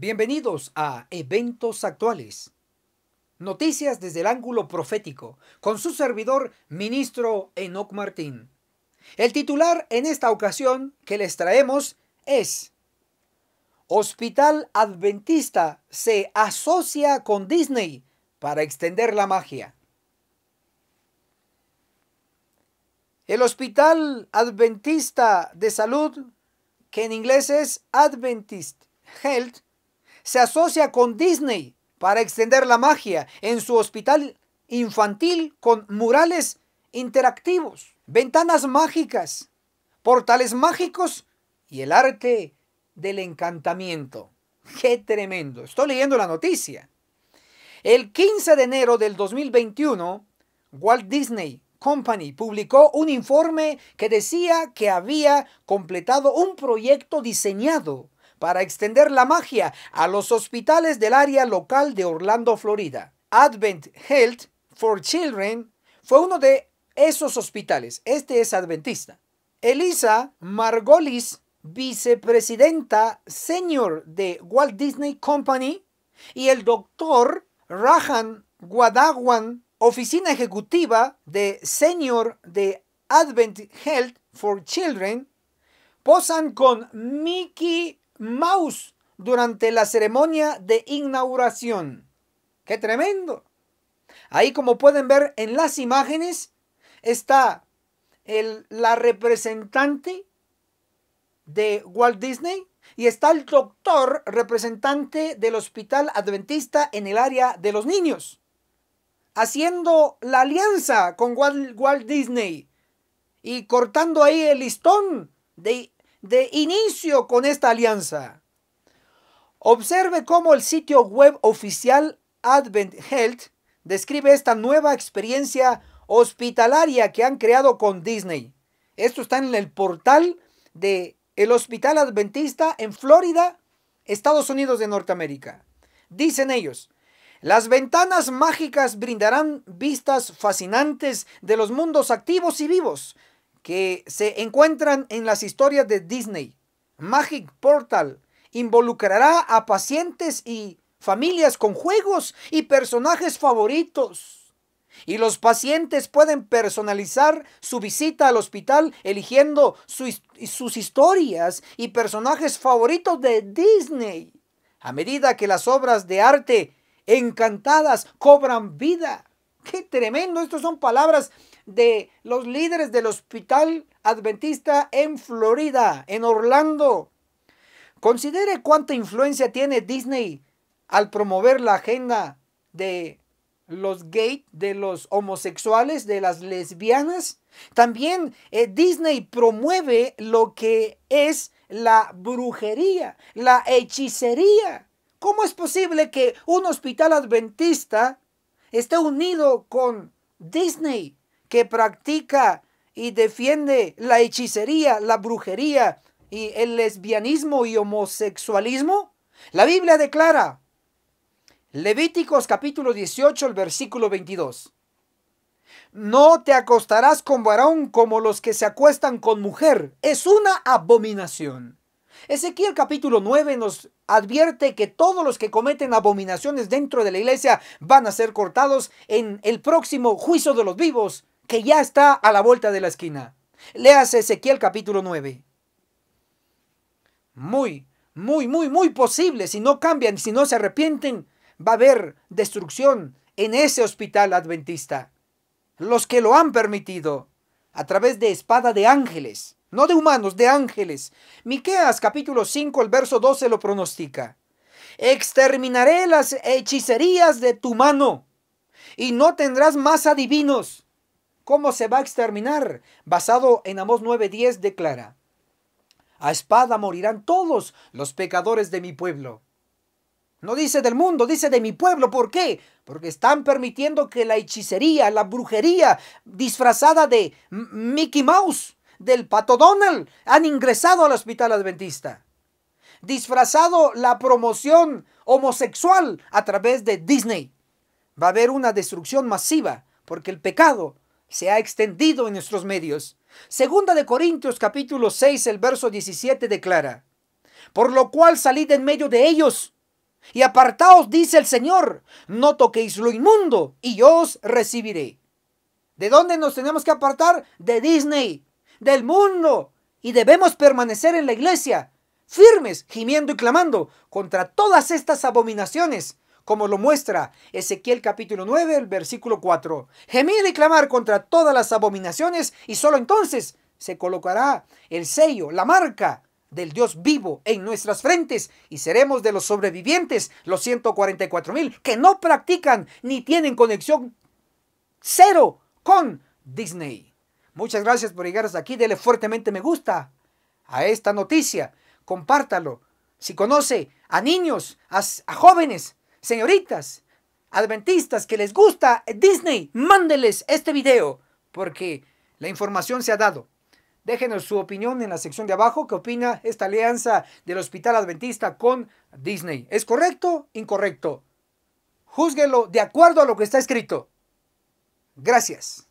Bienvenidos a Eventos Actuales. Noticias desde el ángulo profético, con su servidor, ministro Enoch Martín. El titular en esta ocasión que les traemos es Hospital Adventista se asocia con Disney para extender la magia. El Hospital Adventista de Salud, que en inglés es Adventist Health, se asocia con Disney para extender la magia en su hospital infantil con murales interactivos, ventanas mágicas, portales mágicos y el arte del encantamiento. ¡Qué tremendo! Estoy leyendo la noticia. El 15 de enero del 2021, Walt Disney Company publicó un informe que decía que había completado un proyecto diseñado para extender la magia a los hospitales del área local de Orlando, Florida. Advent Health for Children fue uno de esos hospitales. Este es adventista. Elisa Margolis, vicepresidenta senior de Walt Disney Company, y el doctor Rahan Guadaguan, oficina ejecutiva de senior de Advent Health for Children, posan con Mickey Mouse durante la ceremonia de inauguración. ¡Qué tremendo! Ahí como pueden ver en las imágenes está la representante de Walt Disney y está el doctor representante del hospital adventista en el área de los niños, haciendo la alianza con Walt Disney y cortando ahí el listón de de inicio con esta alianza. Observe cómo el sitio web oficial Advent Health describe esta nueva experiencia hospitalaria que han creado con Disney. Esto está en el portal de Hospital Adventista en Florida, Estados Unidos de Norteamérica. Dicen ellos, las ventanas mágicas brindarán vistas fascinantes de los mundos activos y vivos, que se encuentran en las historias de Disney, Magic Portal involucrará a pacientes y familias con juegos y personajes favoritos. Y los pacientes pueden personalizar su visita al hospital eligiendo sus historias y personajes favoritos de Disney. A medida que las obras de arte encantadas cobran vida, Qué tremendo, estas son palabras de los líderes del hospital adventista en Florida, en Orlando. Considere cuánta influencia tiene Disney al promover la agenda de los gays, de los homosexuales, de las lesbianas. También eh, Disney promueve lo que es la brujería, la hechicería. ¿Cómo es posible que un hospital adventista está unido con Disney, que practica y defiende la hechicería, la brujería y el lesbianismo y homosexualismo? La Biblia declara, Levíticos capítulo 18, el versículo 22. No te acostarás con varón como los que se acuestan con mujer. Es una abominación. Ezequiel capítulo 9 nos advierte que todos los que cometen abominaciones dentro de la iglesia van a ser cortados en el próximo juicio de los vivos, que ya está a la vuelta de la esquina. Léase Ezequiel capítulo 9. Muy, muy, muy, muy posible, si no cambian, si no se arrepienten, va a haber destrucción en ese hospital adventista. Los que lo han permitido, a través de espada de ángeles no de humanos, de ángeles. Miqueas capítulo 5, el verso 12 lo pronostica. Exterminaré las hechicerías de tu mano y no tendrás más adivinos. ¿Cómo se va a exterminar? Basado en Amós 9:10 declara. A espada morirán todos los pecadores de mi pueblo. No dice del mundo, dice de mi pueblo. ¿Por qué? Porque están permitiendo que la hechicería, la brujería disfrazada de Mickey Mouse del Pato Donald han ingresado al hospital adventista. Disfrazado la promoción homosexual a través de Disney. Va a haber una destrucción masiva porque el pecado se ha extendido en nuestros medios. Segunda de Corintios capítulo 6, el verso 17 declara, por lo cual salid en medio de ellos y apartaos, dice el Señor, no toquéis lo inmundo y yo os recibiré. ¿De dónde nos tenemos que apartar? De Disney, del mundo y debemos permanecer en la iglesia, firmes, gimiendo y clamando contra todas estas abominaciones, como lo muestra Ezequiel capítulo 9, el versículo 4. Gemir y clamar contra todas las abominaciones y sólo entonces se colocará el sello, la marca del Dios vivo en nuestras frentes y seremos de los sobrevivientes, los 144 mil, que no practican ni tienen conexión cero con Disney. Muchas gracias por llegar hasta aquí. Dele fuertemente me gusta a esta noticia. Compártalo. Si conoce a niños, a, jóvenes, señoritas, adventistas que les gusta Disney, mándeles este video porque la información se ha dado. Déjenos su opinión en la sección de abajo. ¿Qué opina esta alianza del Hospital Adventista con Disney? ¿Es correcto? ¿Incorrecto? Júzguelo de acuerdo a lo que está escrito. Gracias.